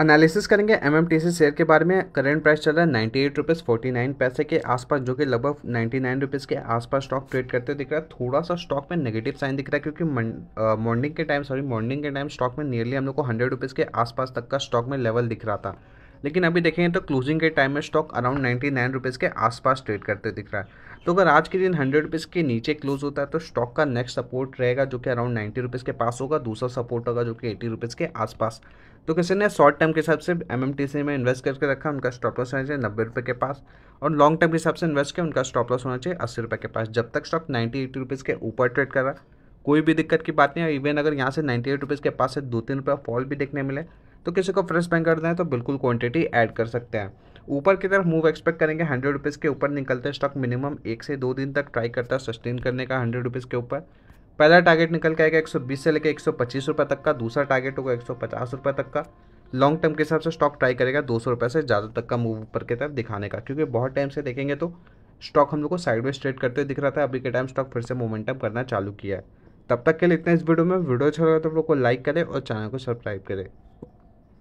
analysis करेंगे M M T C share के बारे में करेंट प्राइस चल रहा है ninety eight rupees forty nine पैसे के आसपास जो कि लगभग नाइन्टी नाइन रुपीज़ के आसपास स्टॉक ट्रेड करते दिख रहा है थोड़ा सा स्टॉक में नेगेटिव साइन दिख रहा है क्योंकि मॉर्निंग के टाइम सॉरी मॉर्निंग के टाइम स्टॉक में नियरली हम लोग को हंड्रेड रुपीज़ के आसपास तक का स्टॉक में लेवल दिख रहा था लेकिन अभी देखेंगे तो क्लोजिंग के टाइम में stock around ninety nine rupees के आसपास ट्रेड करते दिख रहा है तो अगर आज के दिन हंड्रेड रुपीज़ के नीचे क्लोज होता है तो स्टॉक का नेक्स्ट सपोर्ट रहेगा जो कि अराउंड नाइन्टी रुपीज़ के पास होगा दूसरा सपोर्ट होगा जो कि एटी रुपीज़ के आसपास तो किसी ने शॉर्ट टर्म के हिसाब से एम में इन्वेस्ट करके रखा उनका स्टॉप लॉस होना चाहिए नब्बे रुपये के पास और लॉन्ग टर्म के हिसाब से इन्वेस्ट किया उनका स्टॉप लॉस होना चाहिए अस्सी रुपये के पास जब तक स्टॉक नाइन्टी एटी रुपीज़ के ऊपर ट्रेड कर रहा कोई भी दिक्कत की बात नहीं है इवन अगर यहाँ से नाइन्टी एट रुपीज़ के पास से दो तीन रुपये फॉल भी देखने मिले तो किसी को फ्रेश बैंक करना है तो बिल्कुल क्वान्टिटी एड कर सकते हैं ऊपर की तरफ मूव एक्सपेक्ट करेंगे हंड्रेड रुपीज़ के ऊपर निकलते स्टॉक मिनिमम एक से दो दिन तक ट्राई करता है सस्टेन करने का हंड्रेड रुपीज़ के ऊपर पहला टारगेट निकल के आएगा एक 120 से लेकर एक सौ तक का दूसरा टारगेट होगा एक सौ तक का लॉन्ग टर्म के हिसाब से स्टॉक ट्राई करेगा दो सौ रुपये से ज़्यादा तक का मूव ऊपर की तरफ दिखाने का क्योंकि बहुत टाइम से देखेंगे तो स्टॉक हम लोग को साइड में स्ट्रेट करते हुए दिख रहा था अभी के टाइम स्टॉक फिर से मोमेंटम करना चालू किया है तब तक के लिए इतना इस वीडियो में वीडियो अच्छा लगा तो आप लोग को लाइक करें और चैनल को सब्सक्राइब करें